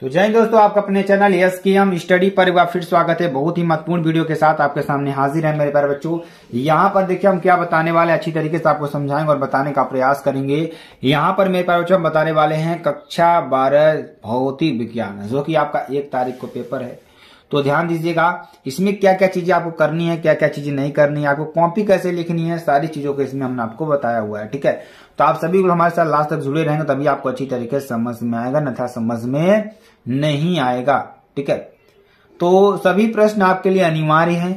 तो जय दोस्तों आपका अपने चैनल यस के हम स्टडी पर एक फिर स्वागत है बहुत ही महत्वपूर्ण वीडियो के साथ आपके सामने हाजिर है मेरे प्यारे बच्चों यहाँ पर देखिए हम क्या बताने वाले अच्छी तरीके से आपको समझाएंगे और बताने का प्रयास करेंगे यहाँ पर मेरे प्यारे बच्चों हम बताने वाले हैं कक्षा बारह भौतिक विज्ञान जो की आपका एक तारीख को पेपर है तो ध्यान दीजिएगा इसमें क्या क्या चीजें आपको करनी है क्या क्या चीजें नहीं करनी है आपको कॉपी कैसे लिखनी है सारी चीजों को इसमें हमने आपको बताया हुआ है ठीक है तो आप सभी लोग हमारे साथ लास्ट तक जुड़े रहेंगे तभी आपको अच्छी तरीके से समझ में आएगा नथा समझ में नहीं आएगा ठीक है तो सभी प्रश्न आपके लिए अनिवार्य है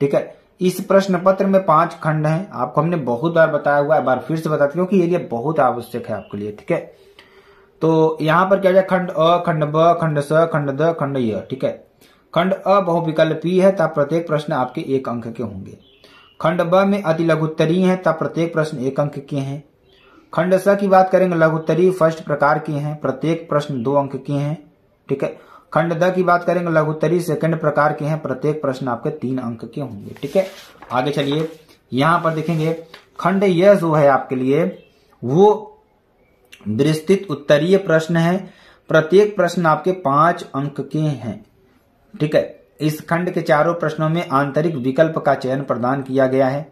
ठीक है इस प्रश्न पत्र में पांच खंड हैं आपको हमने बहुत बार बताया हुआ है बार फिर से बताते क्योंकि ये लिए बहुत आवश्यक है आपके लिए ठीक है तो यहां पर क्या जाए खंड अ खंड ब खंड स खंड द खंड य ठीक है खंड अ बहुविकल्पीय है तब प्रत्येक प्रश्न आपके एक अंक के होंगे खंड ब में अति लघुत्तरीय है तब प्रत्येक प्रश्न एक अंक के हैं खंड स की बात करेंगे लघुत्तरीय फर्स्ट प्रकार के हैं प्रत्येक प्रश्न दो अंक के हैं ठीक है खंड द की बात करेंगे लघुत्तरीय सेकंड प्रकार के हैं प्रत्येक प्रश्न आपके तीन अंक के होंगे ठीक है आगे चलिए यहां पर देखेंगे खंड यह जो है आपके लिए वो विस्तृत उत्तरीय प्रश्न है प्रत्येक प्रश्न आपके पांच अंक के हैं ठीक है इस खंड के चारों प्रश्नों में आंतरिक विकल्प का चयन प्रदान किया गया है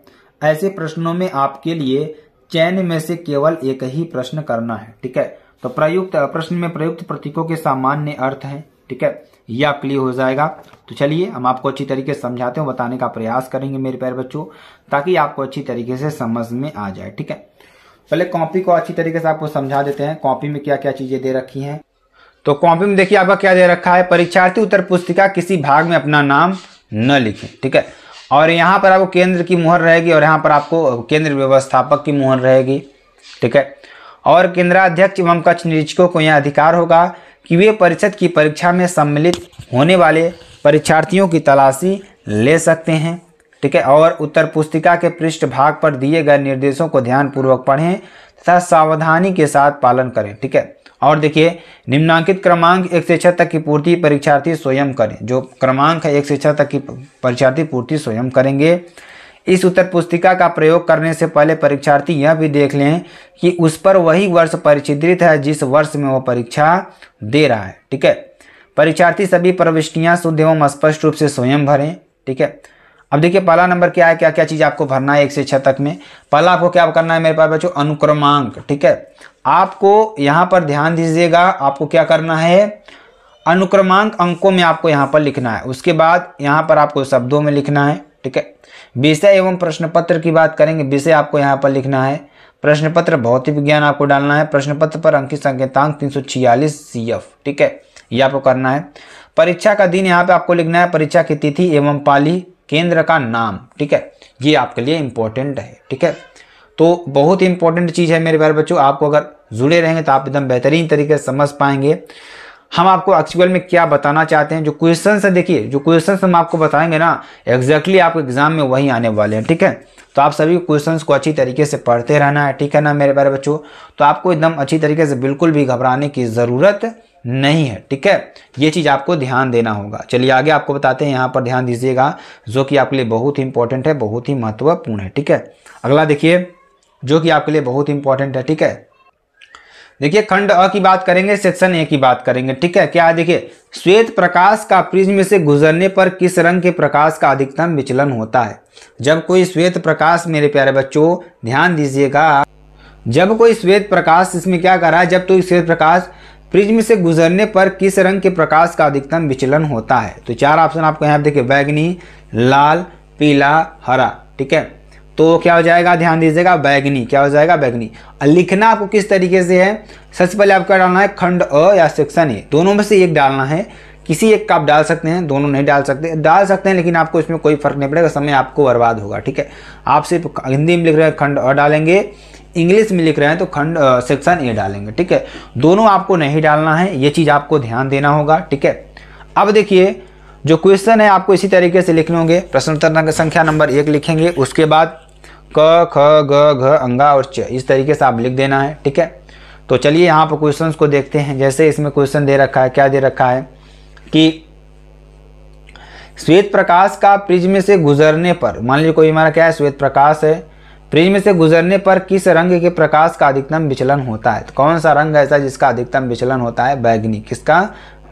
ऐसे प्रश्नों में आपके लिए चयन में से केवल एक ही प्रश्न करना है ठीक है तो प्रयुक्त प्रश्न में प्रयुक्त प्रतीकों के सामान्य अर्थ है ठीक है यह क्लियर हो जाएगा तो चलिए हम आपको अच्छी तरीके से समझाते हैं बताने का प्रयास करेंगे मेरे प्यारे बच्चों ताकि आपको अच्छी तरीके से समझ में आ जाए ठीक है पहले कॉपी को अच्छी तरीके से आपको समझा देते हैं कॉपी में क्या क्या चीजें दे रखी हैं तो कॉपी में देखिए आपका क्या दे रखा है परीक्षार्थी उत्तर पुस्तिका किसी भाग में अपना नाम न लिखें ठीक है और यहाँ पर आपको केंद्र की मुहर रहेगी और यहाँ पर आपको केंद्र व्यवस्थापक की मुहर रहेगी ठीक है और केंद्राध्यक्ष एवं कक्ष निरीक्षकों को यह अधिकार होगा कि वे परिषद की परीक्षा में सम्मिलित होने वाले परीक्षार्थियों की तलाशी ले सकते हैं ठीक है और उत्तर पुस्तिका के पृष्ठ भाग पर दिए गए निर्देशों को ध्यानपूर्वक पढ़ें तथा सावधानी के साथ पालन करें ठीक है और देखिए निम्नांकित क्रमांक एक से छः तक की पूर्ति परीक्षार्थी स्वयं करें जो क्रमांक है एक से छः तक की परीक्षार्थी पूर्ति स्वयं करेंगे इस उत्तर पुस्तिका का प्रयोग करने से पहले परीक्षार्थी यह भी देख लें कि उस पर वही वर्ष परिचित्रित है जिस वर्ष में वह परीक्षा दे रहा है ठीक है परीक्षार्थी सभी प्रविष्टियाँ शुद्ध एवं स्पष्ट रूप से स्वयं भरें ठीक है अब देखिए पहला नंबर क्या है क्या क्या चीज़ आपको भरना है एक से छः तक में पहला आपको क्या करना है मेरे पास बच्चों अनुक्रमांक ठीक है आपको यहाँ पर ध्यान दीजिएगा आपको क्या करना है अनुक्रमांक अंकों में आपको यहाँ पर लिखना है उसके बाद यहाँ पर आपको शब्दों में लिखना है ठीक है विषय एवं प्रश्न पत्र की बात करेंगे विषय आपको यहाँ पर लिखना है प्रश्न पत्र भौतिक विज्ञान आपको डालना है प्रश्न पत्र पर अंकित संकेतांक तीन सौ छियालीस सी एफ ठीक है ये आपको करना है परीक्षा का दिन यहाँ पे आपको लिखना है परीक्षा की तिथि एवं पाली केंद्र का नाम ठीक है ये आपके लिए इम्पोर्टेंट है ठीक है तो बहुत ही इंपॉर्टेंट चीज़ है मेरे प्यारे बच्चों आपको अगर जुड़े रहेंगे तो आप एकदम बेहतरीन तरीके से समझ पाएंगे हम आपको एक्चुअल में क्या बताना चाहते हैं जो क्वेश्चन है देखिए जो क्वेश्चन हम आपको बताएंगे ना एग्जैक्टली आपको एग्जाम में वही आने वाले हैं ठीक है तो आप सभी क्वेश्चंस को अच्छी तरीके से पढ़ते रहना है ठीक है ना मेरे प्यारे बच्चों तो आपको एकदम अच्छी तरीके से बिल्कुल भी घबराने की ज़रूरत नहीं है ठीक है ये चीज़ आपको ध्यान देना होगा चलिए आगे आपको बताते हैं यहाँ पर ध्यान दीजिएगा जो कि आपके लिए बहुत ही इंपॉर्टेंट है बहुत ही महत्वपूर्ण है ठीक है अगला देखिए जो कि आपके लिए बहुत इंपॉर्टेंट है ठीक है देखिए खंड अ की बात करेंगे सेक्शन ए की बात करेंगे ठीक है क्या देखिए श्वेत प्रकाश का प्रिज्म से गुजरने पर किस रंग के प्रकाश का अधिकतम विचलन होता है जब कोई श्वेत प्रकाश मेरे प्यारे बच्चों ध्यान दीजिएगा जब कोई श्वेत प्रकाश इसमें क्या कर रहा है जब तो श्वेत प्रकाश प्रिज्म से गुजरने पर किस रंग के प्रकाश का अधिकतम विचलन होता है तो चार ऑप्शन आपको यहाँ देखिए बैगनी लाल पीला हरा ठीक है तो क्या हो जाएगा ध्यान दीजिएगा बैगनी क्या हो जाएगा बैगनी लिखना आपको किस तरीके से है सबसे पहले आपका डालना है खंड अ या सेक्शन ए दोनों में से एक डालना है किसी एक का आप डाल सकते हैं दोनों नहीं डाल सकते डाल सकते हैं लेकिन आपको इसमें कोई फर्क नहीं पड़ेगा समय आपको बर्बाद होगा ठीक है आप सिर्फ हिंदी में लिख रहे हैं खंड अ डालेंगे इंग्लिश में लिख रहे हैं तो खंड सेक्शन ए डालेंगे ठीक है दोनों आपको नहीं डालना है ये चीज़ आपको ध्यान देना होगा ठीक है अब देखिए जो क्वेश्चन है आपको इसी तरीके से लिखने होंगे प्रश्न उत्तर संख्या नंबर एक लिखेंगे उसके बाद क ख ग घ अंगा और च इस तरीके से आप लिख देना है ठीक है तो चलिए यहाँ पर क्वेश्चंस को देखते हैं जैसे इसमें क्वेश्चन दे रखा है क्या दे रखा है कि श्वेत प्रकाश का प्रिज्म से गुजरने पर मान लीजिए कोई हमारा क्या है श्वेत प्रकाश है प्रिज्म से गुजरने पर किस रंग के प्रकाश का अधिकतम विचलन होता है तो कौन सा रंग ऐसा जिसका अधिकतम विचलन होता है बैगनी किसका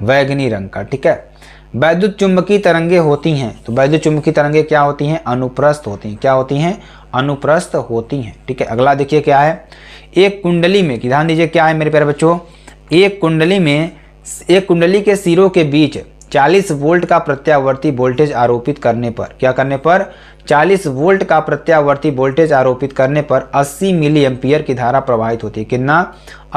बैगनी रंग का ठीक है वैद्युत चुंबकीय तरंगे होती हैं तो वैद्युत चुंबकीय तरंगे क्या होती हैं अनुप्रस्थ होती हैं क्या होती हैं अनुप्रस्थ होती हैं ठीक है अगला देखिए क्या है एक कुंडली में ध्यान दीजिए क्या है मेरे प्यारे बच्चों एक कुंडली में एक कुंडली के सिरों के बीच 40 वोल्ट का प्रत्यावर्ती वोल्टेज आरोपित करने पर क्या करने पर 40 वोल्ट का प्रत्यावर्ती वोल्टेज आरोपित करने पर 80 मिली एम्पियर की धारा प्रवाहित होती है कितना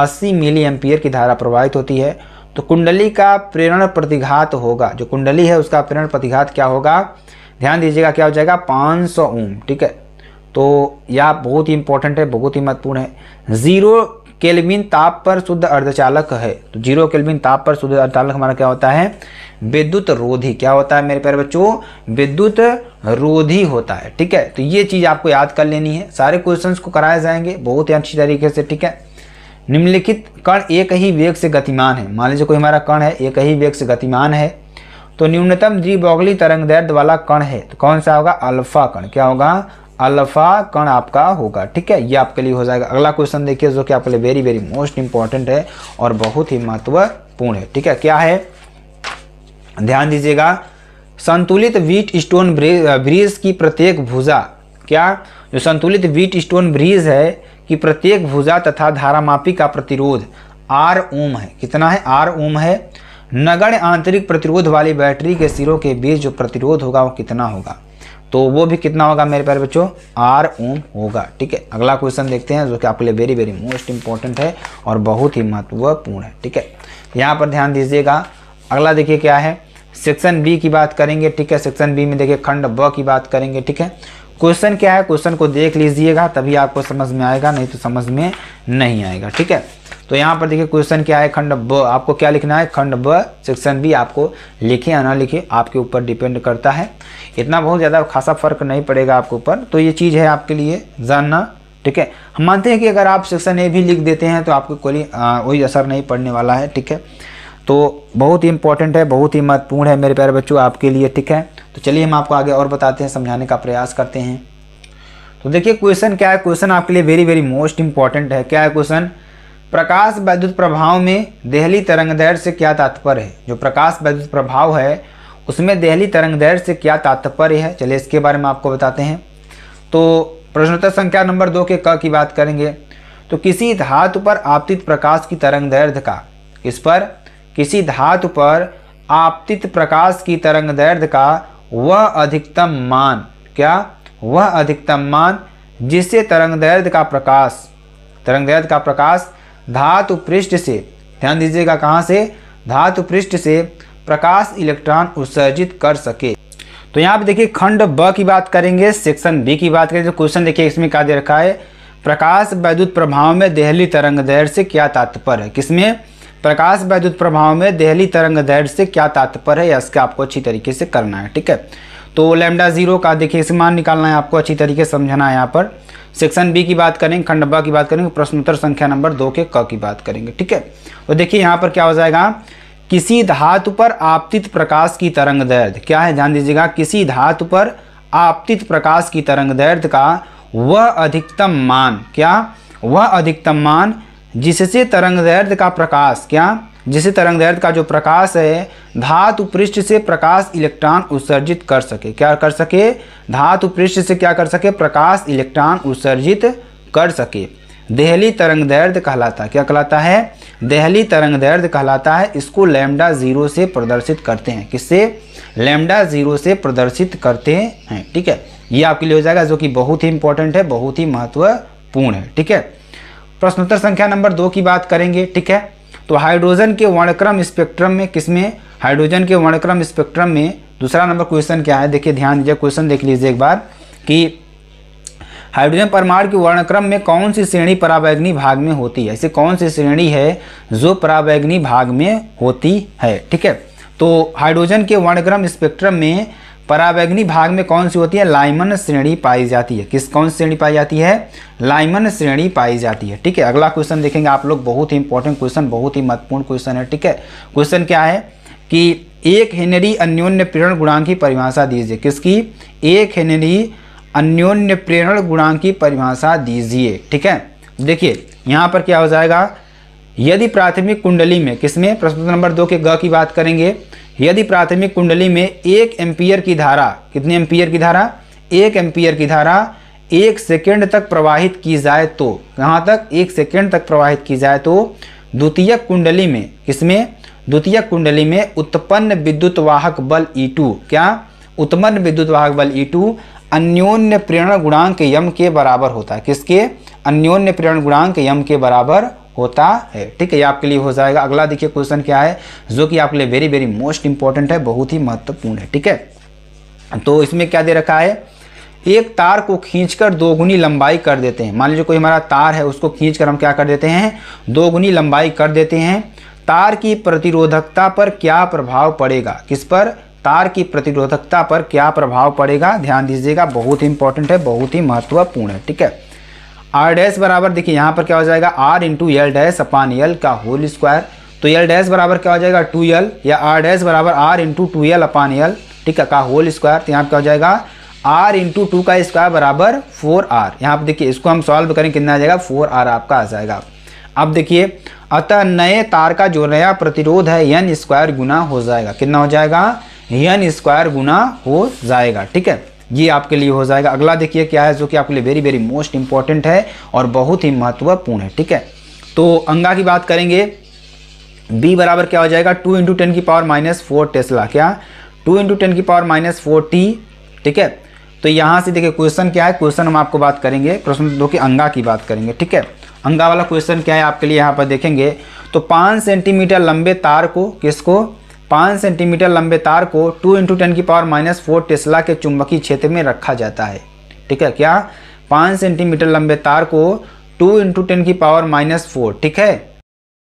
80 मिली एम्पियर की धारा प्रवाहित होती है तो कुंडली का प्रेरण प्रतिघात होगा जो कुंडली है उसका प्रेरण प्रतिघात क्या होगा ध्यान दीजिएगा क्या हो जाएगा पाँच सौ ओम ठीक है तो यह बहुत ही इंपॉर्टेंट है बहुत ही महत्वपूर्ण है ज़ीरो केल्विन ताप पर शुद्ध अर्धचालक है तो जीरो केल्विन ताप पर शुद्ध अर्धचालक हमारा क्या होता है विद्युत रोधी क्या होता है मेरे प्यारे बच्चों विद्युत रोधी होता है ठीक है तो ये चीज़ आपको याद कर लेनी है सारे क्वेश्चंस को कराए जाएंगे बहुत ही अच्छी तरीके से ठीक है निम्नलिखित कण एक ही वेग से गतिमान है मान लीजिए कोई हमारा कण है एक ही वेग से गतिमान है तो न्यूनतम द्विबौगली तरंग दर्द वाला कण है तो कौन सा होगा अल्फा कण क्या होगा अल्फा कण आपका होगा ठीक है ये आपके लिए हो जाएगा अगला क्वेश्चन देखिए जो कि आपके लिए वेरी वेरी मोस्ट इंपॉर्टेंट है और बहुत ही महत्वपूर्ण है ठीक है क्या है ध्यान दीजिएगा संतुलित वीट स्टोन ब्रिज की प्रत्येक भुजा क्या जो संतुलित वीट स्टोन ब्रिज है कि प्रत्येक भुजा तथा धारामापी का प्रतिरोध आर ओम है कितना है आर ओम है नगण्य आंतरिक प्रतिरोध वाली बैटरी के सिरों के बीच जो प्रतिरोध होगा वो कितना होगा तो वो भी कितना होगा मेरे प्यारे बच्चों आर ओम होगा ठीक है अगला क्वेश्चन देखते हैं जो कि आपके लिए वेरी वेरी मोस्ट इंपॉर्टेंट है और बहुत ही महत्वपूर्ण है ठीक है यहाँ पर ध्यान दीजिएगा अगला देखिए क्या है सेक्शन बी की बात करेंगे ठीक है सेक्शन बी में देखिए खंड ब की बात करेंगे ठीक है क्वेश्चन क्या है क्वेश्चन को देख लीजिएगा तभी आपको समझ में आएगा नहीं तो समझ में नहीं आएगा ठीक है तो यहाँ पर देखिए क्वेश्चन क्या है खंड ब आपको क्या लिखना है खंड ब सेक्शन बी आपको लिखे या ना लिखे आपके ऊपर डिपेंड करता है इतना बहुत ज़्यादा खासा फर्क नहीं पड़ेगा आपके ऊपर तो ये चीज़ है आपके लिए जानना ठीक है हम मानते हैं कि अगर आप सेक्शन ए भी लिख देते हैं तो आपको कोई कोई असर नहीं पड़ने वाला है ठीक है तो बहुत ही इंपॉर्टेंट है बहुत ही महत्वपूर्ण है मेरे प्यारे बच्चों आपके लिए ठीक है तो चलिए हम आपको आगे और बताते हैं समझाने का प्रयास करते हैं तो देखिए क्वेश्चन क्या है क्वेश्चन आपके लिए वेरी वेरी मोस्ट इंपॉर्टेंट है क्या है क्वेश्चन प्रकाश वैद्युत प्रभाव में देहली तरंग दैर्घ्य से क्या तात्पर्य है जो प्रकाश वैद्युत प्रभाव है उसमें देहली तरंग दैर्घ्य से क्या तात्पर्य है चलिए इसके बारे में आपको बताते हैं तो प्रश्नोत्तर संख्या नंबर दो के क की बात करेंगे तो किसी धातु पर आपतित प्रकाश की तरंग दैर्घ्य का इस पर किसी धातु पर आपतित प्रकाश की तरंग दैर्ध का वह अधिकतम मान क्या वह अधिकतम मान जिससे तरंग दैर्ध का प्रकाश तरंग दैर्ध का प्रकाश धातु पृष्ठ से ध्यान दीजिएगा कहाँ से धातु पृष्ठ से प्रकाश इलेक्ट्रॉन उत्सर्जित कर सके तो यहाँ पे देखिए खंड ब की बात करेंगे सेक्शन बी की बात करेंगे तो क्वेश्चन देखिए इसमें क्या दे रखा है प्रकाश वैद्युत प्रभाव में देहली तरंग दैर्ध से क्या तात्पर्य है किसमें प्रकाश वैद्युत प्रभाव में दहली तरंग दैर्घ्य से क्या तात्पर्य है इसके इसका आपको अच्छी तरीके से करना है ठीक है तो लेमडा जीरो का देखिए इसे मान निकालना है आपको अच्छी तरीके से समझना है यहाँ पर सेक्शन बी की बात करेंगे खंडब्बा की बात करेंगे प्रश्नोत्तर संख्या नंबर दो के क की बात करेंगे ठीक है तो देखिए यहाँ पर क्या हो जाएगा किसी धातु पर आपतित प्रकाश की तरंग दैर्घ्य क्या है ध्यान दीजिएगा किसी धातु पर आपतित प्रकाश की तरंग दैर्घ्य का वह अधिकतम मान क्या वह अधिकतम मान जिससे तरंग दैर्ध्य का प्रकाश क्या जिससे दैर्ध्य का जो प्रकाश है धातु पृष्ठ से प्रकाश इलेक्ट्रॉन उत्सर्जित कर सके क्या कर सके धातु पृष्ठ से क्या कर सके प्रकाश इलेक्ट्रॉन उत्सर्जित कर सके देहली तरंग दर्द कहलाता है क्या कहलाता है देहली तरंग दर्द कहलाता है इसको लैम्डा ज़ीरो से प्रदर्शित करते हैं किससे लैम्डा ज़ीरो से प्रदर्शित करते हैं ठीक है ये आपके लिए हो जाएगा जो कि बहुत ही इंपॉर्टेंट है बहुत ही महत्वपूर्ण है ठीक है प्रश्नोत्तर संख्या नंबर दो की बात करेंगे ठीक है तो हाइड्रोजन के वर्णक्रम स्पेक्ट्रम में किसमें हाइड्रोजन के वर्णक्रम स्पेक्ट्रम में दूसरा नंबर क्वेश्चन क्या है देखिए ध्यान दीजिए क्वेश्चन देख लीजिए एक बार कि हाइड्रोजन परमाणु के वर्णक्रम में कौन सी श्रेणी पराबैग्नि भाग में होती है ऐसी कौन सी श्रेणी है जो पराबैग्नि भाग में होती है ठीक है तो हाइड्रोजन के वर्णक्रम स्पेक्ट्रम में परावैग्नी भाग में कौन सी होती है लाइमन श्रेणी पाई जाती है किस कौन सी श्रेणी पाई जाती है लाइमन श्रेणी पाई जाती है ठीक है अगला क्वेश्चन देखेंगे आप लोग बहुत ही इंपॉर्टेंट क्वेश्चन बहुत ही महत्वपूर्ण क्वेश्चन है ठीक है क्वेश्चन क्या है कि एक हेनरी अन्योन्य प्रेरण गुणांक की परिभाषा दीजिए किसकी एक हेनरी अन्योन्य प्रेरण गुणांक की परिभाषा दीजिए ठीक है देखिए यहाँ पर क्या हो जाएगा यदि प्राथमिक कुंडली में किसमें प्रश्न नंबर दो के ग की बात करेंगे यदि प्राथमिक कुंडली में एक एम्पियर की धारा कितनी एम्पियर की धारा एक एम्पियर की धारा एक सेकेंड तक प्रवाहित की जाए तो कहाँ तक एक सेकेंड तक प्रवाहित की जाए तो द्वितीय कुंडली में किसमें द्वितीय कुंडली में उत्पन्न विद्युत वाहक बल E2 क्या उत्पन्न विद्युत वाहक बल E2 अन्योन्य प्रेरण गुणांक यम के बराबर होता है किसके अन्योन्य प्रेरण गुणांक यम के बराबर होता है ठीक है ये आपके लिए हो जाएगा अगला देखिए क्वेश्चन क्या है जो कि आपके लिए वेरी वेरी मोस्ट इंपॉर्टेंट है बहुत ही महत्वपूर्ण है ठीक है तो इसमें क्या दे रखा है एक तार को खींचकर दोगुनी लंबाई कर देते हैं मान लीजिए कोई हमारा तार है उसको खींचकर हम क्या कर देते हैं दोगुनी लंबाई कर देते हैं तार की प्रतिरोधकता पर क्या प्रभाव पड़ेगा किस पर तार की प्रतिरोधकता पर क्या प्रभाव पड़ेगा ध्यान दीजिएगा बहुत इंपॉर्टेंट है बहुत ही महत्वपूर्ण है ठीक है आर डैश बराबर देखिए यहाँ पर क्या हो जाएगा R into L dash upon L का होल स्क्वायर तो एल डैश बराबर क्या हो जाएगा टू एल या आर डैश बराबर R into two L upon L ठीक है का होल स्क्वायर तो यहाँ पर क्या हो जाएगा आर इंटू टू का स्क्वायर बराबर फोर आर यहाँ पर देखिए इसको हम सॉल्व करें कितना आ जाएगा फोर आर आपका आ जाएगा अब देखिए अतः नए तार का जो नया प्रतिरोध है यन स्क्वायर गुना हो जाएगा कितना हो जाएगा एन स्क्वायर गुना हो जाएगा ठीक है ये आपके लिए हो जाएगा अगला देखिए क्या है जो कि आपके लिए वेरी वेरी मोस्ट इंपॉर्टेंट है और बहुत ही महत्वपूर्ण है ठीक है तो अंगा की बात करेंगे बी बराबर क्या हो जाएगा टू इंटू टेन की पावर माइनस फोर टेस्ला क्या टू इंटू टेन की पावर माइनस फोर टी ठीक है तो यहाँ से देखिए क्वेश्चन क्या है क्वेश्चन हम आपको बात करेंगे प्रश्न दो की अंगा की बात करेंगे ठीक है अंगा वाला क्वेश्चन क्या है आपके लिए यहाँ पर देखेंगे तो पाँच सेंटीमीटर लंबे तार को किसको पाँच सेंटीमीटर लंबे तार को टू इंटू टेन की पावर माइनस फोर टेस्ला के चुंबकीय क्षेत्र में रखा जाता है ठीक है क्या पाँच सेंटीमीटर लंबे तार को टू इंटू टेन की पावर माइनस फोर ठीक है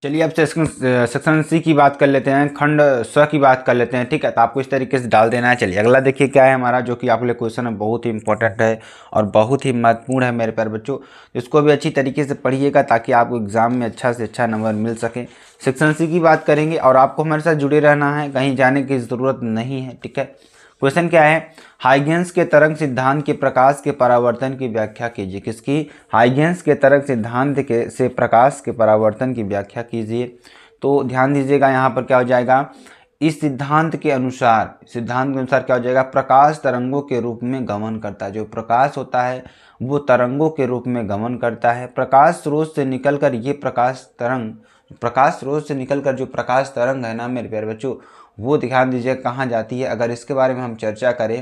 चलिए अब सेक्शन सेक्शन सी की बात कर लेते हैं खंड स्व की बात कर लेते हैं ठीक है तो आपको इस तरीके से डाल देना है चलिए अगला देखिए क्या है हमारा जो कि आपके लिए क्वेश्चन है बहुत ही इंपॉर्टेंट है और बहुत ही महत्वपूर्ण है मेरे प्यार बच्चों इसको भी अच्छी तरीके से पढ़िएगा ताकि आपको एग्ज़ाम में अच्छा से अच्छा नंबर मिल सके सेक्शन सी की बात करेंगे और आपको हमारे साथ जुड़े रहना है कहीं जाने की ज़रूरत नहीं है ठीक है क्वेश्चन क्या है हाइगेंस के तरंग सिद्धांत के प्रकाश के परावर्तन की व्याख्या कीजिए किसकी हाइगेंस के तरंग सिद्धांत के से प्रकाश के परावर्तन की व्याख्या कीजिए तो ध्यान दीजिएगा यहाँ पर क्या हो जाएगा इस सिद्धांत के अनुसार सिद्धांत के अनुसार क्या हो जाएगा प्रकाश तरंगों के रूप में गमन करता है जो प्रकाश होता है वो तरंगों के रूप में गमन करता है प्रकाश स्रोत से निकलकर ये प्रकाश तरंग प्रकाश स्रोत से निकलकर जो प्रकाश तरंग है ना मेरे प्यारे बच्चों वो ध्यान दीजिए कहाँ जाती है अगर इसके बारे में हम चर्चा करें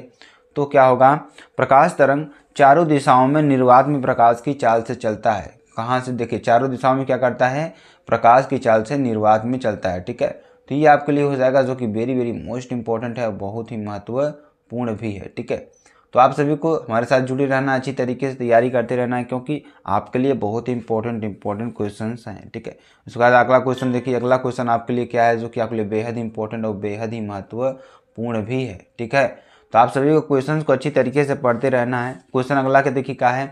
तो क्या होगा प्रकाश तरंग चारों दिशाओं में निर्वात में प्रकाश की चाल से चलता है कहाँ से देखिए चारों दिशाओं में क्या करता है प्रकाश की चाल से निर्वात में चलता है ठीक है तो ये आपके लिए हो जाएगा जो कि वेरी वेरी मोस्ट इंपॉर्टेंट है और बहुत ही महत्वपूर्ण भी है ठीक है तो आप सभी को हमारे साथ जुड़े रहना अच्छी तरीके से तैयारी करते रहना है क्योंकि आपके लिए बहुत ही इंपॉर्टेंट इंपॉर्टेंट क्वेश्चन हैं ठीक है उसके बाद अगला क्वेश्चन देखिए अगला क्वेश्चन आपके लिए क्या है जो कि आपके लिए बेहद इंपॉर्टेंट और बेहद ही महत्वपूर्ण भी है ठीक है तो आप सभी को क्वेश्चन को अच्छी तरीके से पढ़ते रहना है क्वेश्चन अगला के देखिए क्या है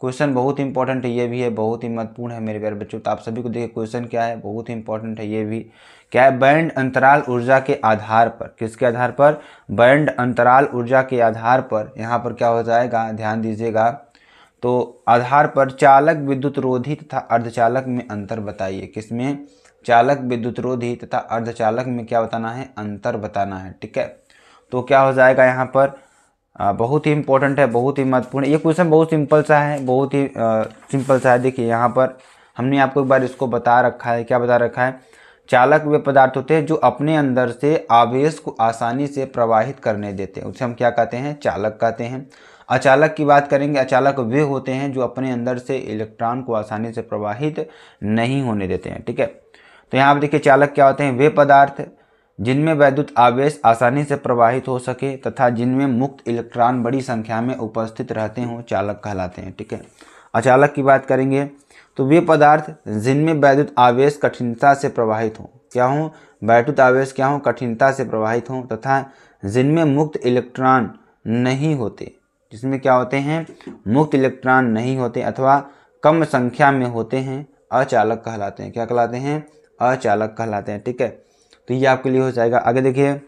क्वेश्चन बहुत इंपॉर्टेंट है ये भी है बहुत ही महत्वपूर्ण है मेरे प्यारे बच्चों तो आप सभी को देखिए क्वेश्चन क्या है बहुत ही इंपॉर्टेंट है ये भी क्या है बैंड अंतराल ऊर्जा के आधार पर किसके आधार पर बैंड अंतराल ऊर्जा के आधार पर यहाँ पर क्या हो जाएगा ध्यान दीजिएगा तो आधार पर चालक विद्युत रोधी तथा अर्धचालक में अंतर बताइए किसमें चालक विद्युत रोधी तथा अर्धचालक में क्या बताना है अंतर बताना है ठीक है तो क्या हो जाएगा यहाँ पर आ, बहुत ही इंपॉर्टेंट है बहुत ही महत्वपूर्ण ये क्वेश्चन बहुत सिंपल सा है बहुत ही सिंपल सा है देखिए यहाँ पर हमने आपको एक बार इसको बता रखा है क्या बता रखा है चालक वे पदार्थ होते हैं जो अपने अंदर से आवेश को आसानी से प्रवाहित करने देते हैं उसे हम क्या कहते हैं चालक कहते हैं अचालक की बात करेंगे अचालक वे होते हैं जो अपने अंदर से इलेक्ट्रॉन को आसानी से प्रवाहित नहीं होने देते हैं ठीक है तो यहाँ पर देखिए चालक क्या होते हैं वे पदार्थ जिनमें वैद्युत आवेश आसानी से प्रवाहित हो सके तथा जिनमें मुक्त इलेक्ट्रॉन बड़ी संख्या में उपस्थित रहते हों चालक कहलाते हैं ठीक है अचालक की बात करेंगे तो वे पदार्थ जिनमें वैद्युत आवेश कठिनता से प्रवाहित हों क्या हों वैद्युत आवेश क्या हों कठिनता से प्रवाहित हों तथा जिनमें मुक्त इलेक्ट्रॉन नहीं होते जिसमें क्या होते हैं मुक्त इलेक्ट्रॉन नहीं होते अथवा कम संख्या में होते हैं अचालक कहलाते हैं क्या कहलाते हैं अचालक कहलाते हैं ठीक है तो ये आपके लिए हो जाएगा आगे देखिए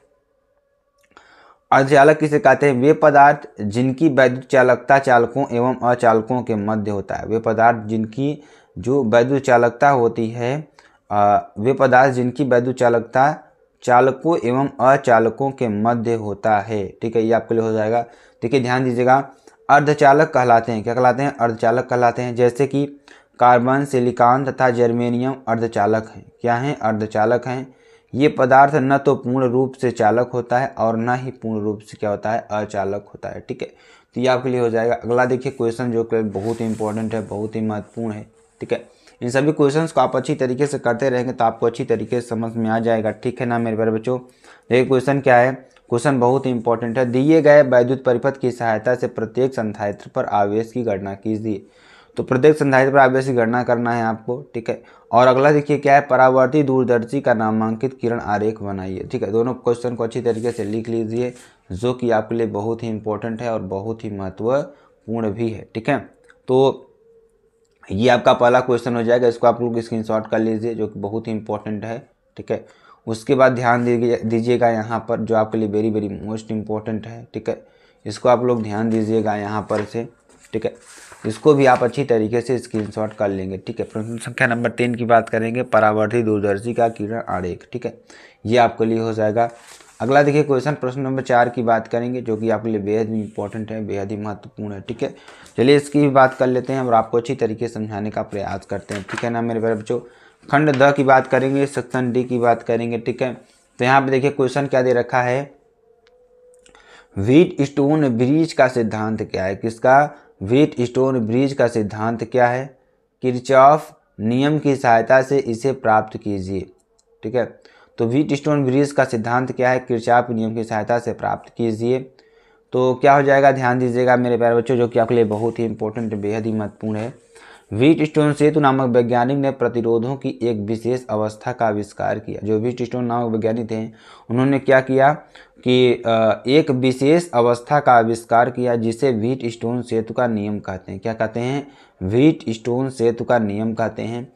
अचालक किसे कहते हैं वे पदार्थ जिनकी वैद्युत चालकता चालकों एवं अचालकों के मध्य होता है वे पदार्थ जिनकी जो वैद्य चालकता होती है वे पदार्थ जिनकी वैद्य चालकता चालकों एवं अचालकों के मध्य होता है ठीक है ये आपके लिए हो जाएगा देखिए ध्यान दीजिएगा अर्धचालक कहलाते हैं क्या कहलाते हैं अर्धचालक कहलाते हैं जैसे कि कार्बन सिलिकॉन तथा जर्मेनियम अर्धचालक हैं क्या हैं अर्धचालक हैं ये पदार्थ न तो पूर्ण रूप से चालक होता है और न ही पूर्ण रूप से क्या होता है अचालक होता है ठीक है तो ये आपके लिए हो जाएगा अगला देखिए क्वेश्चन जो कि बहुत ही इंपॉर्टेंट है बहुत ही महत्वपूर्ण है ठीक है इन सभी क्वेश्चन को आप अच्छी तरीके से करते रहेंगे तो आपको अच्छी तरीके से समझ में आ जाएगा ठीक है ना मेरे प्यारे बच्चों देखिए क्वेश्चन क्या है क्वेश्चन बहुत ही इंपॉर्टेंट है दिए गए वैद्युत परिपथ की सहायता से प्रत्येक संधायित्र पर आवेश की गणना कीजिए तो प्रत्येक संधायित्र पर आवेश की गणना करना है आपको ठीक है और अगला देखिए क्या है परावर्ती दूरदर्शी का नामांकित किरण आरेख बनाइए ठीक है दोनों क्वेश्चन को अच्छी तरीके से लिख लीजिए जो कि आपके लिए बहुत ही इंपॉर्टेंट है और बहुत ही महत्वपूर्ण भी है ठीक है तो ये आपका पहला क्वेश्चन हो जाएगा इसको आप लोग स्क्रीन कर लीजिए जो कि बहुत ही इंपॉर्टेंट है ठीक है उसके बाद ध्यान दीजिएगा यहाँ पर जो आपके लिए वेरी वेरी मोस्ट इम्पॉर्टेंट है ठीक है इसको आप लोग ध्यान दीजिएगा यहाँ पर से ठीक है इसको भी आप अच्छी तरीके से स्क्रीनशॉट कर लेंगे ठीक है प्रश्न संख्या नंबर तीन की बात करेंगे परावर्ती दूरदर्शी का किरण आरेख ठीक है ये आपके लिए हो जाएगा अगला देखिए क्वेश्चन प्रश्न नंबर चार की बात करेंगे जो कि आपके लिए बेहद ही इंपॉर्टेंट है बेहद ही महत्वपूर्ण है ठीक है चलिए इसकी भी बात कर लेते हैं और आपको अच्छी तरीके से समझाने का प्रयास करते हैं ठीक है ना मेरे बारे बच्चों खंड द की बात करेंगे सेक्शन डी की बात करेंगे ठीक है तो यहाँ पर देखिए क्वेश्चन क्या दे रखा है व्हीट स्टोन ब्रिज का सिद्धांत क्या है किसका व्हीट स्टोन ब्रिज का सिद्धांत क्या है किरचॉफ नियम की सहायता से इसे प्राप्त कीजिए ठीक है तो व्हीट स्टोन ब्रिज का सिद्धांत क्या है किरचाप नियम की सहायता से प्राप्त कीजिए तो क्या हो जाएगा ध्यान दीजिएगा मेरे प्यारे बच्चों जो कि आपके लिए बहुत ही इंपॉर्टेंट बेहद ही महत्वपूर्ण है व्हीट स्टोन सेतु नामक वैज्ञानिक ने प्रतिरोधों की एक विशेष अवस्था का आविष्कार किया जो व्हीट स्टोन नामक वैज्ञानिक थे उन्होंने क्या किया कि एक विशेष अवस्था का आविष्कार किया जिसे व्हीट स्टोन सेतु का नियम कहते हैं क्या कहते हैं व्हीट स्टोन सेतु का नियम कहते हैं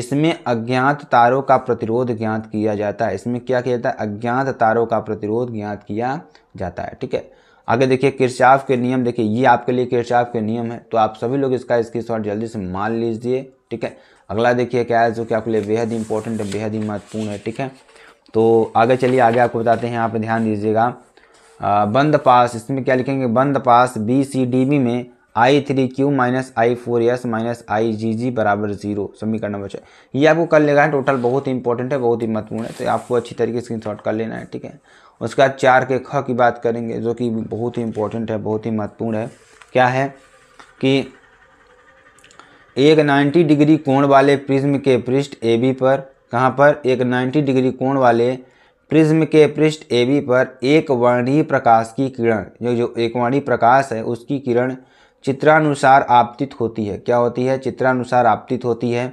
इसमें अज्ञात तारों का प्रतिरोध ज्ञात किया जाता है इसमें क्या किया जाता है अज्ञात तारों का प्रतिरोध ज्ञात किया जाता है ठीक है आगे देखिए किरचाफ के नियम देखिए ये आपके लिए किरचाफ के नियम है तो आप सभी लोग इसका शॉट जल्दी से मान लीजिए ठीक है अगला देखिए क्या है जो कि आपके लिए बेहद इंपॉर्टेंट है बेहद ही महत्वपूर्ण है ठीक है तो आगे चलिए आगे आपको बताते हैं यहाँ पर ध्यान दीजिएगा बंद पास इसमें क्या लिखेंगे बंद पास बी सी डी बी में I three Q minus I four S minus I G G बराबर जीरो समीकरण नंबर छः ये आपको कर लेगा टोटल बहुत ही इंपॉर्टेंट है बहुत ही महत्वपूर्ण है तो आपको अच्छी तरीके से स्क्रीन कर लेना है ठीक है उसके बाद चार के ख की बात करेंगे जो कि बहुत ही इंपॉर्टेंट है बहुत ही महत्वपूर्ण है क्या है कि एक नाइन्टी डिग्री कोण वाले प्रिज्म के पृष्ठ ए बी पर कहाँ पर एक नाइन्टी डिग्री कोण वाले प्रिज्म के पृष्ठ ए बी पर एक वर्णीय प्रकाश की किरण जो जो एक वर्णीय प्रकाश है उसकी किरण चित्रानुसार आपतित होती है क्या होती है चित्रानुसार आपतित होती है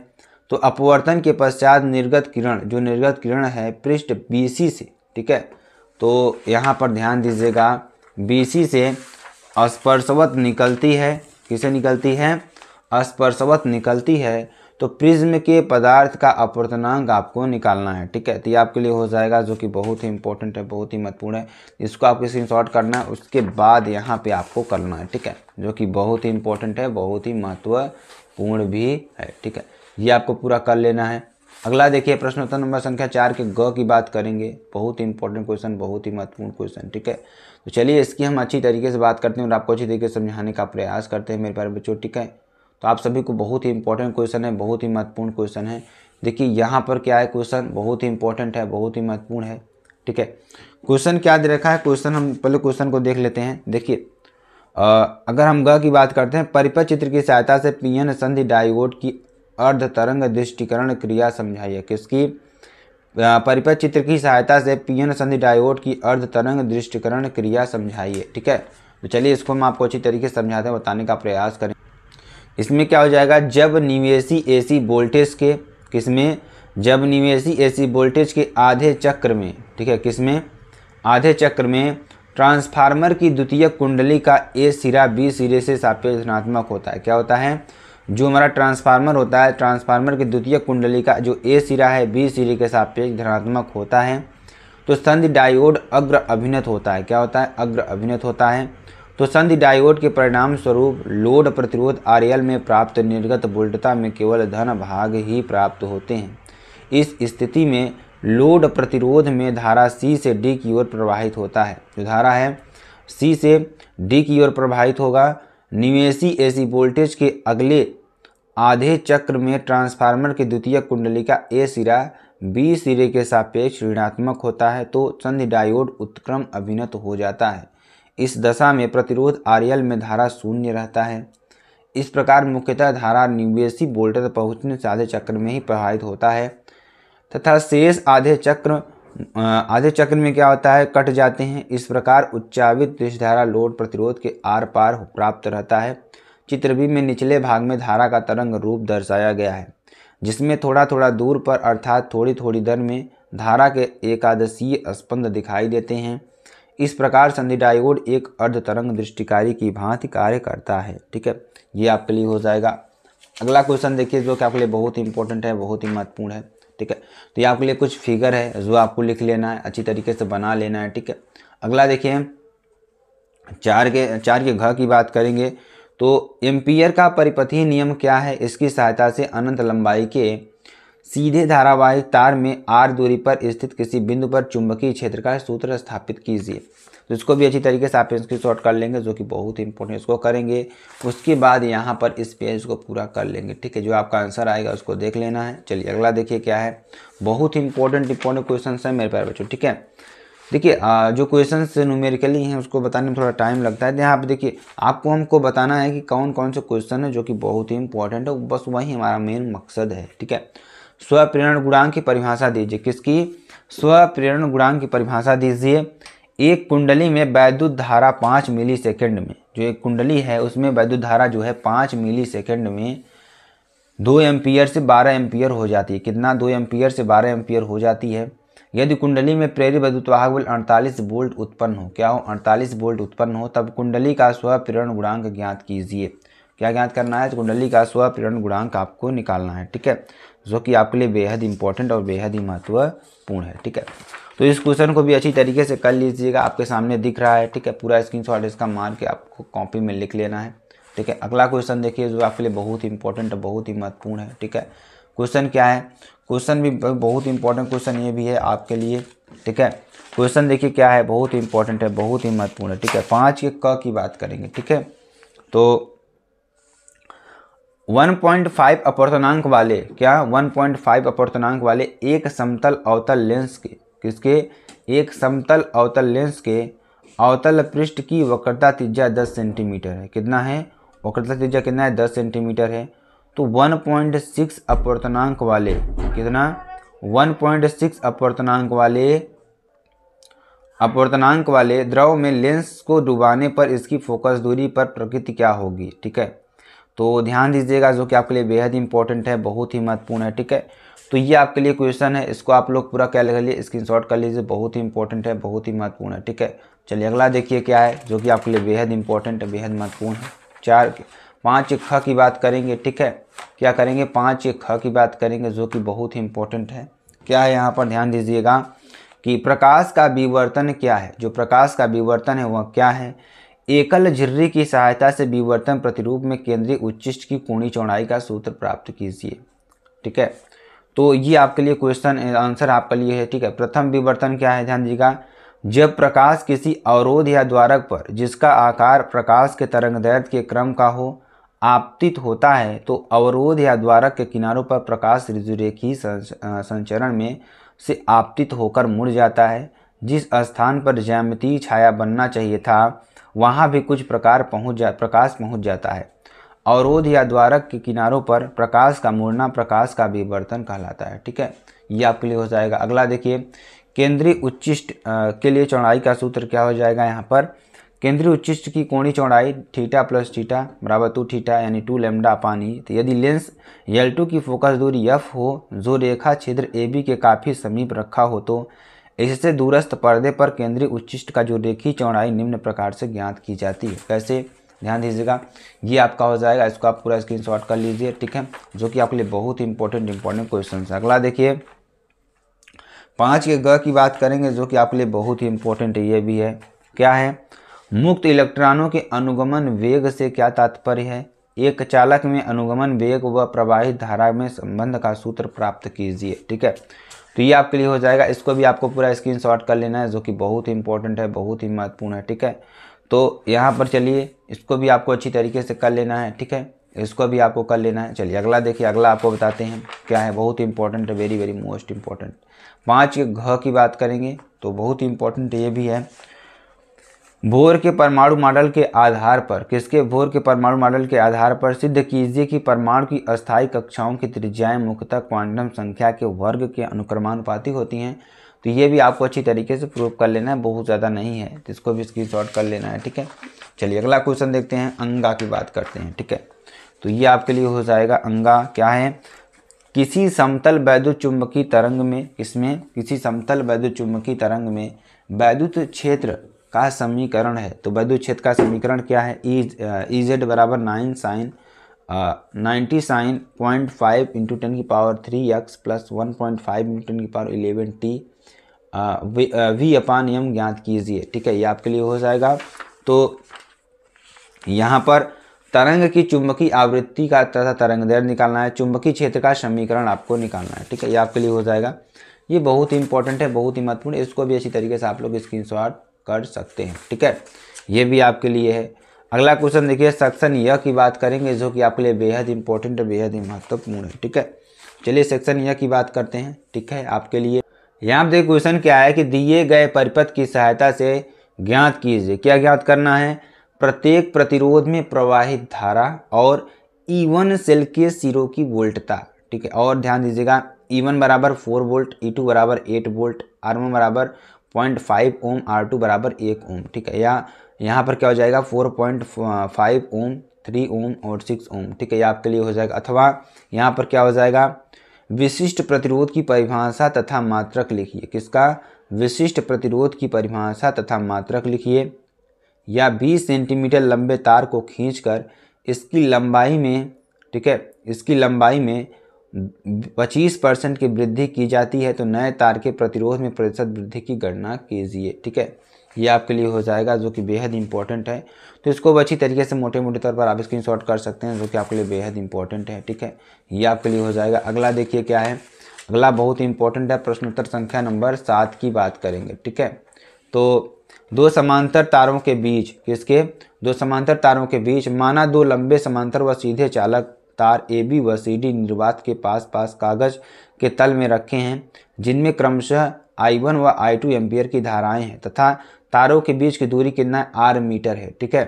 तो अपवर्तन के पश्चात निर्गत किरण जो निर्गत किरण है पृष्ठ बी से ठीक है तो यहाँ पर ध्यान दीजिएगा बी से स्पर्शवत निकलती है किसे निकलती है स्पर्शवत निकलती है तो प्रिज्म के पदार्थ का अपवर्तनांक आपको निकालना है ठीक है तो ये आपके लिए हो जाएगा जो कि बहुत ही इंपॉर्टेंट है बहुत ही महत्वपूर्ण है इसको आपको स्क्रीन करना है उसके बाद यहाँ पे आपको करना है ठीक है जो कि बहुत ही इंपॉर्टेंट है बहुत ही महत्वपूर्ण भी है ठीक है ये आपको पूरा कर लेना है अगला देखिए प्रश्न उत्तर नंबर संख्या चार के ग की बात करेंगे बहुत ही इंपॉर्टेंट क्वेश्चन बहुत ही महत्वपूर्ण क्वेश्चन ठीक है तो चलिए इसकी हम अच्छी तरीके से बात करते हैं और आपको अच्छी तरीके से समझाने का प्रयास करते हैं मेरे प्यारे बच्चों ठीक है तो आप सभी को बहुत ही इंपॉर्टेंट क्वेश्चन है बहुत ही महत्वपूर्ण क्वेश्चन है देखिए यहाँ पर क्या है क्वेश्चन बहुत ही इंपॉर्टेंट है बहुत ही महत्वपूर्ण है ठीक है क्वेश्चन क्या दे रखा है क्वेश्चन हम पहले क्वेश्चन को देख लेते हैं देखिए अगर हम ग की बात करते हैं परिपथ चित्र की सहायता से पीएन संधि डायोड की अर्ध तरंग दृष्टिकरण क्रिया समझाइए किसकी परिपथ चित्र की सहायता से पीएन संधि डायोड की अर्ध तरंग दृष्टिकरण क्रिया समझाइए ठीक है तो चलिए इसको हम आपको अच्छी तरीके से समझाते हैं बताने का प्रयास करें इसमें क्या हो जाएगा जब निवेशी एसी वोल्टेज के किसमें जब निवेशी एसी वोल्टेज के आधे चक्र में ठीक है किसमें आधे चक्र में ट्रांसफार्मर की द्वितीय कुंडली का ए सिरा बी सिरे से सापेक्ष ऋणात्मक होता है क्या होता है जो हमारा ट्रांसफार्मर होता है ट्रांसफार्मर की द्वितीय कुंडली का जो ए सिरा है बी सिरे के सापेक्ष धनात्मक होता है तो संधि डायोड अग्र अभिनत होता है क्या होता है अग्र अभिनत होता है तो संधि डायोड के परिणाम स्वरूप लोड प्रतिरोध आर में प्राप्त निर्गत वोल्टता में केवल धन भाग ही प्राप्त होते हैं इस स्थिति में लोड प्रतिरोध में धारा सी से डी की ओर प्रवाहित होता है जो धारा है सी से डी की ओर प्रवाहित होगा निवेशी एसी वोल्टेज के अगले आधे चक्र में ट्रांसफार्मर के द्वितीय कुंडली का ए सिरा बी सिरे के सापेक्ष ऋणात्मक होता है तो संधि डायोड उत्क्रम अभिनत हो जाता है इस दशा में प्रतिरोध आरएल में धारा शून्य रहता है इस प्रकार मुख्यतः धारा निवेशी वोल्टेज पहुँचने से आधे चक्र में ही प्रभावित होता है तथा शेष आधे चक्र आधे चक्र में क्या होता है कट जाते हैं इस प्रकार उच्चावित धारा लोड प्रतिरोध के आर पार प्राप्त रहता है चित्र भी में निचले भाग में धारा का तरंग रूप दर्शाया गया है जिसमें थोड़ा थोड़ा दूर पर अर्थात थोड़ी थोड़ी दर में धारा के एकादशीय स्पंद दिखाई देते हैं इस प्रकार संधि डायोड एक अर्ध तरंग दृष्टिकारी की भांति कार्य करता है ठीक है ये आपके लिए हो जाएगा अगला क्वेश्चन देखिए जो कि आपके लिए बहुत ही इंपॉर्टेंट है बहुत ही महत्वपूर्ण है ठीक है तो ये आपके लिए कुछ फिगर है जो आपको लिख लेना है अच्छी तरीके से बना लेना है ठीक है अगला देखिए चार के चार के घ की बात करेंगे तो एम्पियर का परिपथी नियम क्या है इसकी सहायता से अनंत लंबाई के सीधे धारावाहिक तार में आर दूरी पर स्थित किसी बिंदु पर चुंबकीय क्षेत्र का सूत्र स्थापित कीजिए तो इसको भी अच्छी तरीके से आप इसकी शॉर्ट कर लेंगे जो कि बहुत ही इंपॉर्टेंट इसको करेंगे उसके बाद यहाँ पर इस पेज को पूरा कर लेंगे ठीक है जो आपका आंसर आएगा उसको देख लेना है चलिए अगला देखिए क्या है बहुत ही इंपॉर्टेंट इंपॉर्टेंट क्वेश्चन है मेरे प्यार बच्चों ठीक है देखिए जो क्वेश्चन न्यूमेरिकली हैं उसको बताने में थोड़ा टाइम लगता है यहाँ पर देखिए आपको हमको बताना है कि कौन कौन से क्वेश्चन है जो कि बहुत ही इंपॉर्टेंट है बस वही हमारा मेन मकसद है ठीक है स्वप्रेरण गुणांक की परिभाषा दीजिए किसकी स्वप्रेरण गुणांक की परिभाषा दीजिए एक कुंडली में वैद्युत धारा पाँच मिली सेकेंड में जो एक कुंडली है उसमें वैद्युत धारा जो है पाँच मिली सेकेंड में दो एम्पियर से बारह एम्पियर हो जाती है कितना दो एम्पियर से बारह एम्पियर हो जाती है यदि कुंडली में प्रेरित वाहक बल अड़तालीस वोल्ट उत्पन्न हो क्या हो अड़तालीस वोल्ट उत्पन्न हो तब कुंडली का स्वप्रेरण गुणांक ज्ञात कीजिए क्या ज्ञात करना है कुंडली का स्व प्रेरण गुणांक आपको निकालना है ठीक है जो कि आपके लिए बेहद इंपॉर्टेंट और बेहद ही महत्वपूर्ण है ठीक है तो इस क्वेश्चन को भी अच्छी तरीके से कर लीजिएगा आपके सामने दिख रहा है ठीक है पूरा स्क्रीन इसका मार के आपको कॉपी में लिख लेना है ठीक है अगला क्वेश्चन देखिए जो आपके लिए बहुत इंपॉर्टेंट और बहुत ही महत्वपूर्ण है ठीक है क्वेश्चन क्या है क्वेश्चन भी बहुत इंपॉर्टेंट क्वेश्चन ये भी है आपके लिए ठीक है क्वेश्चन देखिए क्या है बहुत इंपॉर्टेंट है बहुत ही महत्वपूर्ण है ठीक है पाँच के क की बात करेंगे ठीक है तो 1.5 अपवर्तनांक वाले क्या 1.5 अपवर्तनांक वाले एक समतल अवतल लेंस के किसके एक समतल अवतल लेंस के अवतल पृष्ठ की वक्रता त्रिज्या 10 सेंटीमीटर है कितना है वक्रता त्रिज्या कितना है 10 सेंटीमीटर है तो 1.6 अपवर्तनांक वाले कितना 1.6 अपवर्तनांक वाले अपवर्तनांक वाले द्रव में लेंस को डुबाने पर इसकी फोकस दूरी पर प्रकृति क्या होगी ठीक है तो ध्यान दीजिएगा जो कि आपके लिए बेहद इंपॉर्टेंट है बहुत ही महत्वपूर्ण है ठीक है तो ये आपके लिए क्वेश्चन है इसको आप लोग पूरा क्या लगा लिए स्क्रीनशॉट कर लीजिए बहुत ही इंपॉर्टेंट है बहुत ही महत्वपूर्ण है ठीक है चलिए अगला देखिए क्या है जो कि आपके लिए बेहद इंपॉर्टेंट है बेहद महत्वपूर्ण है चार पाँच ख की बात करेंगे ठीक है क्या करेंगे पाँच ख की बात करेंगे जो कि बहुत ही इंपॉर्टेंट है क्या है यहाँ पर ध्यान दीजिएगा कि प्रकाश का विवर्तन क्या है जो प्रकाश का विवर्तन है वह क्या है एकल झिर्री की सहायता से विवर्तन प्रतिरूप में केंद्रीय उच्चिष्ट की कोणी चौड़ाई का सूत्र प्राप्त कीजिए ठीक है तो ये आपके लिए क्वेश्चन आंसर आपके लिए है ठीक है प्रथम विवर्तन क्या है ध्यान दीजिएगा जब प्रकाश किसी अवरोध या द्वारक पर जिसका आकार प्रकाश के तरंग दैर्ध्य के क्रम का हो आपतित होता है तो अवरोध या द्वारक के किनारों पर प्रकाश ऋजुरेखी संचरण में से आपतित होकर मुड़ जाता है जिस स्थान पर ज्यामितीय छाया बनना चाहिए था वहाँ भी कुछ प्रकार पहुँच जा प्रकाश पहुँच जाता है अवरोध या द्वारक के किनारों पर प्रकाश का मुड़ना प्रकाश का विवर्तन कहलाता है ठीक है ये आपके लिए हो जाएगा अगला देखिए केंद्रीय उच्चिष्ट के लिए चौड़ाई का सूत्र क्या हो जाएगा यहाँ पर केंद्रीय उच्चिष्ट की कोणी चौड़ाई थीटा प्लस थीटा बराबर टू थीटा यानी टू लेमडा पानी तो यदि लेंस यल टू की फोकस दूरी यफ हो जो रेखा छिद्र ए बी के काफ़ी समीप रखा हो तो इससे दूरस्थ पर्दे पर केंद्रीय उच्चिष्ट का जो रेखी चौड़ाई निम्न प्रकार से ज्ञात की जाती है कैसे ध्यान दीजिएगा ये आपका हो जाएगा इसको आप पूरा स्क्रीन शॉट कर लीजिए ठीक है जो कि आपके लिए बहुत ही इंपॉर्टेंट इंपॉर्टेंट क्वेश्चन है अगला देखिए पाँच के ग की बात करेंगे जो कि आपके लिए बहुत ही इंपॉर्टेंट ये भी है क्या है मुक्त इलेक्ट्रॉनों के अनुगमन वेग से क्या तात्पर्य है एक चालक में अनुगमन वेग व प्रवाहित धारा में संबंध का सूत्र प्राप्त कीजिए ठीक है तो ये आपके लिए हो जाएगा इसको भी आपको पूरा स्क्रीन कर लेना है जो कि बहुत ही इंपॉर्टेंट है बहुत ही महत्वपूर्ण है ठीक है तो यहाँ पर चलिए इसको भी आपको अच्छी तरीके से कर लेना है ठीक है इसको भी आपको कर लेना है चलिए अगला देखिए अगला आपको बताते हैं क्या है बहुत इंपॉर्टेंट है वेरी वेरी मोस्ट इम्पॉर्टेंट पाँच के घ की बात करेंगे तो बहुत ही इंपॉर्टेंट ये भी है भोर के परमाणु मॉडल के आधार पर किसके भोर के परमाणु मॉडल के आधार पर सिद्ध कीजिए कि परमाणु की अस्थायी कक्षाओं की त्रिज्याएं मुख्यतः क्वांटम संख्या के वर्ग के अनुक्रमानुपाती होती हैं तो ये भी आपको अच्छी तरीके से प्रूव कर लेना है बहुत ज़्यादा नहीं है तो इसको भी शॉर्ट कर लेना है ठीक है चलिए अगला क्वेश्चन देखते हैं अंगा की बात करते हैं ठीक है तो ये आपके लिए हो जाएगा अंगा क्या है किसी समतल वैद्युत चुंबकीय तरंग में इसमें किसी समतल वैद्युत चुंबकीय तरंग में वैद्युत क्षेत्र का समीकरण है तो वैद्युत क्षेत्र का समीकरण क्या है E e, Z uh, e बराबर nine sine ninety sine point five into ten की power three X plus one point five into ten की power eleven T V upon M ज्ञात कीजिए ठीक है ये आपके लिए हो जाएगा तो यहाँ पर तरंग की चुंबकीय आवृत्ति का तथा तरंग दैर निकालना है चुंबकीय क्षेत्र का समीकरण आपको निकालना है ठीक है ये आपके लिए हो जाएगा ये बहुत ही इंपॉर्टेंट है बहुत ही महत्वपूर्ण इसको भी अच्छी तरीके से आप लोग स्क्रीन शॉट कर सकते हैं ठीक है ये भी आपके लिए है अगला क्वेश्चन देखिए सेक्शन यह की बात करेंगे जो कि आपके लिए बेहद इंपॉर्टेंट और बेहद महत्वपूर्ण है ठीक है चलिए सेक्शन यह की बात करते हैं ठीक है आपके लिए यहाँ पर क्वेश्चन क्या है कि दिए गए परिपथ की सहायता से ज्ञात कीजिए क्या ज्ञात करना है प्रत्येक प्रतिरोध में प्रवाहित धारा और ईवन e सेल के सिरों की वोल्टता ठीक है और ध्यान दीजिएगा ई e वन बराबर फोर वोल्ट ई टू बराबर एट वोल्ट आर वन बराबर point five ohm R two बराबर एक ओम ठीक है या यहाँ पर क्या हो जाएगा four point five ohm three ohm और सिक्स ओम ठीक है ये आपके लिए हो जाएगा अथवा यहाँ पर क्या हो जाएगा विशिष्ट प्रतिरोध की परिभाषा तथा मात्रक लिखिए किसका विशिष्ट प्रतिरोध की परिभाषा तथा मात्रक लिखिए या 20 सेंटीमीटर लंबे तार को खींचकर इसकी लंबाई में ठीक है इसकी लंबाई में पच्चीस परसेंट की वृद्धि की जाती है तो नए तार के प्रतिरोध में प्रतिशत वृद्धि की गणना कीजिए ठीक है ये आपके लिए हो जाएगा जो कि बेहद इंपॉर्टेंट है तो इसको अच्छी तरीके से मोटे मोटे तौर पर आप स्क्रीन शॉट कर सकते हैं जो कि आपके लिए बेहद इंपॉर्टेंट है ठीक है ये आपके लिए हो जाएगा अगला देखिए क्या है अगला बहुत इंपॉर्टेंट है प्रश्नोत्तर संख्या नंबर सात की बात करेंगे ठीक है तो दो समांतर तारों के बीच किसके दो समांतर तारों के बीच माना दो लंबे समांतर व सीधे चालक तार ए बी व सी डी निर्वात के पास पास कागज के तल में रखे हैं जिनमें क्रमशः आई वन व आई टू एम्पियर की धाराएं हैं तथा तारों के बीच की दूरी कितना आर मीटर है ठीक है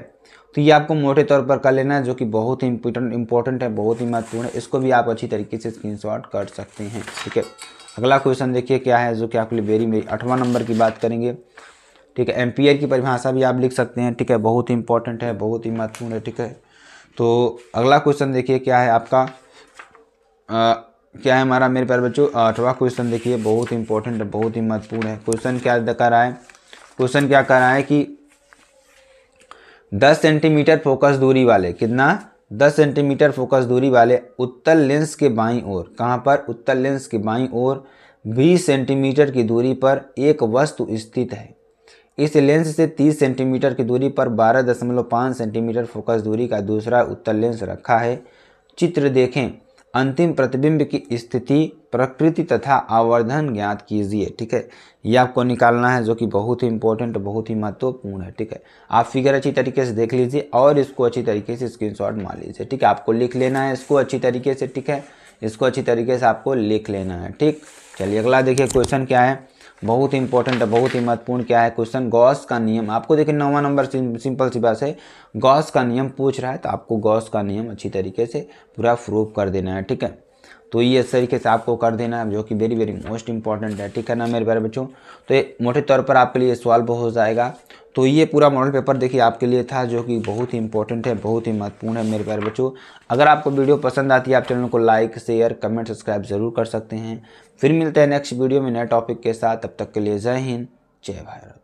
तो ये आपको मोटे तौर पर कर लेना है जो कि बहुत ही इम्पोर्टेंट इम्पोर्टेंट है बहुत ही महत्वपूर्ण है इसको भी आप अच्छी तरीके से स्क्रीन कर सकते हैं ठीक है अगला क्वेश्चन देखिए क्या है जो कि आपके लिए वेरी मेरी अठवा नंबर की बात करेंगे ठीक है एम्पियर की परिभाषा भी आप लिख सकते हैं ठीक है बहुत ही इंपॉर्टेंट है बहुत ही महत्वपूर्ण है ठीक है तो अगला क्वेश्चन देखिए क्या है आपका आ, क्या है हमारा मेरे प्यारे बच्चों आठवां क्वेश्चन देखिए बहुत इंपॉर्टेंट बहुत ही महत्वपूर्ण है क्वेश्चन क्या कर रहा है क्वेश्चन क्या कर रहा है कि दस सेंटीमीटर फोकस दूरी वाले कितना दस सेंटीमीटर फोकस दूरी वाले उत्तल लेंस के बाईं ओर कहाँ पर उत्तल लेंस के बाईं ओर बीस सेंटीमीटर की दूरी पर एक वस्तु स्थित है इस लेंस से 30 सेंटीमीटर की दूरी पर 12.5 सेंटीमीटर फोकस दूरी का दूसरा उत्तर लेंस रखा है चित्र देखें अंतिम प्रतिबिंब की स्थिति प्रकृति तथा आवर्धन ज्ञात कीजिए ठीक है यह आपको निकालना है जो कि बहुत ही इंपॉर्टेंट बहुत ही महत्वपूर्ण है ठीक है आप फिगर अच्छी तरीके से देख लीजिए और इसको अच्छी तरीके से स्क्रीनशॉट मार लीजिए ठीक है आपको लिख लेना है इसको अच्छी तरीके से ठीक है इसको अच्छी तरीके से आपको लिख लेना है ठीक चलिए अगला देखिए क्वेश्चन क्या है बहुत इंपॉर्टेंट है बहुत ही महत्वपूर्ण क्या है क्वेश्चन गॉस का नियम आपको देखिए नौवा नंबर सिंपल सी बात है गॉस का नियम पूछ रहा है तो आपको गॉस का नियम अच्छी तरीके से पूरा प्रूव कर देना है ठीक है तो ये इस तरीके से आपको कर देना है जो कि वेरी वेरी मोस्ट इंपॉर्टेंट है ठीक है ना मेरे प्यारे बच्चों तो ये मोटे तौर पर आपके लिए सॉल्व हो जाएगा तो ये पूरा मॉडल पेपर देखिए आपके लिए था जो कि बहुत ही इंपॉर्टेंट है बहुत ही महत्वपूर्ण है मेरे प्यारे बच्चों अगर आपको वीडियो पसंद आती है आप चैनल को लाइक शेयर कमेंट सब्सक्राइब जरूर कर सकते हैं फिर मिलते हैं नेक्स्ट वीडियो में नए टॉपिक के साथ तब तक के लिए जय हिंद जय भारत